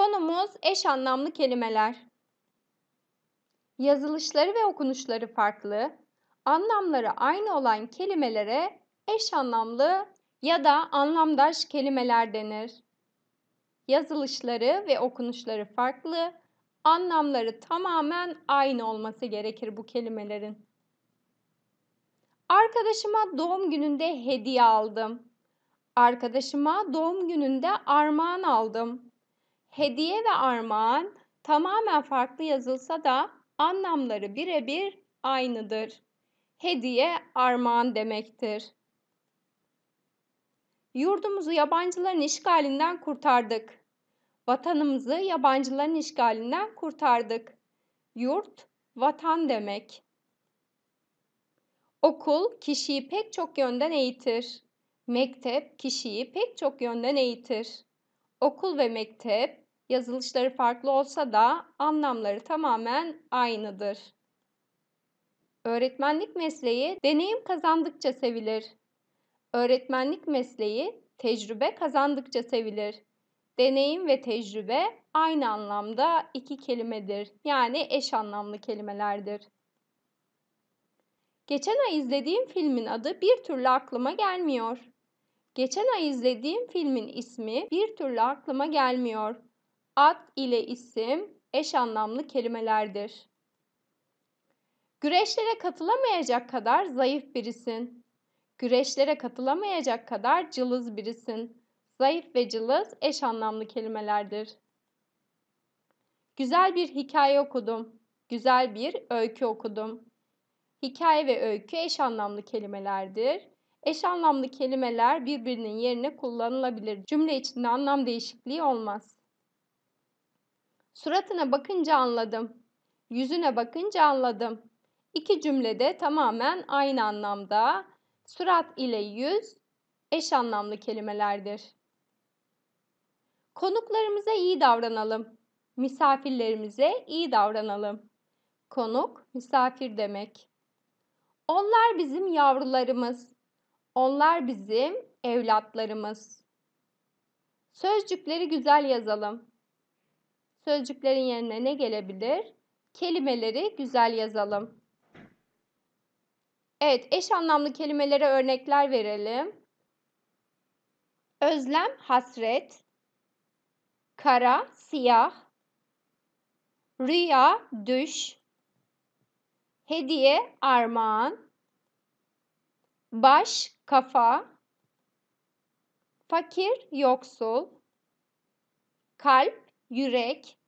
Konumuz eş anlamlı kelimeler. Yazılışları ve okunuşları farklı, anlamları aynı olan kelimelere eş anlamlı ya da anlamdaş kelimeler denir. Yazılışları ve okunuşları farklı, anlamları tamamen aynı olması gerekir bu kelimelerin. Arkadaşıma doğum gününde hediye aldım. Arkadaşıma doğum gününde armağan aldım. Hediye ve armağan tamamen farklı yazılsa da anlamları birebir aynıdır. Hediye armağan demektir. Yurdumuzu yabancıların işgalinden kurtardık. Vatanımızı yabancıların işgalinden kurtardık. Yurt, vatan demek. Okul kişiyi pek çok yönden eğitir. Mektep kişiyi pek çok yönden eğitir. Okul ve mektep Yazılışları farklı olsa da anlamları tamamen aynıdır. Öğretmenlik mesleği deneyim kazandıkça sevilir. Öğretmenlik mesleği tecrübe kazandıkça sevilir. Deneyim ve tecrübe aynı anlamda iki kelimedir. Yani eş anlamlı kelimelerdir. Geçen ay izlediğim filmin adı bir türlü aklıma gelmiyor. Geçen ay izlediğim filmin ismi bir türlü aklıma gelmiyor ad ile isim eş anlamlı kelimelerdir. Güreşlere katılamayacak kadar zayıf birisin. Güreşlere katılamayacak kadar cılız birisin. Zayıf ve cılız eş anlamlı kelimelerdir. Güzel bir hikaye okudum. Güzel bir öykü okudum. Hikaye ve öykü eş anlamlı kelimelerdir. Eş anlamlı kelimeler birbirinin yerine kullanılabilir. Cümle içinde anlam değişikliği olmaz. Suratına bakınca anladım. Yüzüne bakınca anladım. İki cümlede tamamen aynı anlamda surat ile yüz eş anlamlı kelimelerdir. Konuklarımıza iyi davranalım. Misafirlerimize iyi davranalım. Konuk misafir demek. Onlar bizim yavrularımız. Onlar bizim evlatlarımız. Sözcükleri güzel yazalım. Sözcüklerin yerine ne gelebilir? Kelimeleri güzel yazalım. Evet, eş anlamlı kelimelere örnekler verelim. Özlem, hasret. Kara, siyah. Rüya, düş. Hediye, armağan. Baş, kafa. Fakir, yoksul. Kalp, yürek,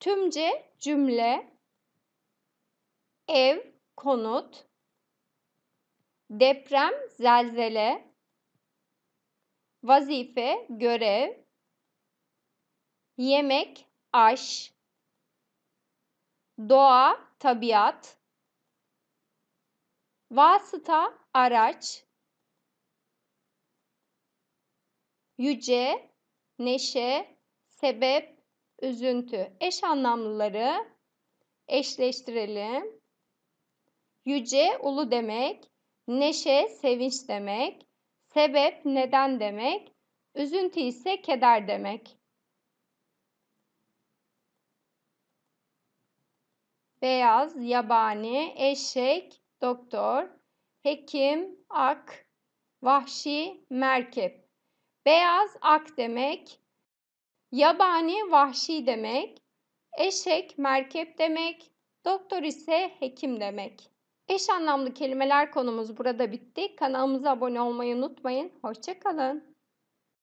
tümce cümle, ev, konut, deprem, zelzele, vazife, görev, yemek, aş, doğa, tabiat, vasıta, araç, yüce, neşe, sebep, üzüntü. Eş anlamlıları eşleştirelim. Yüce, ulu demek. Neşe, sevinç demek. Sebep, neden demek. Üzüntü ise keder demek. Beyaz, yabani, eşek, doktor, hekim, ak, vahşi, merkep. Beyaz ak demek. Yabani vahşi demek. Eşek merkep demek. Doktor ise hekim demek. Eş anlamlı kelimeler konumuz burada bitti. Kanalımıza abone olmayı unutmayın. Hoşçakalın.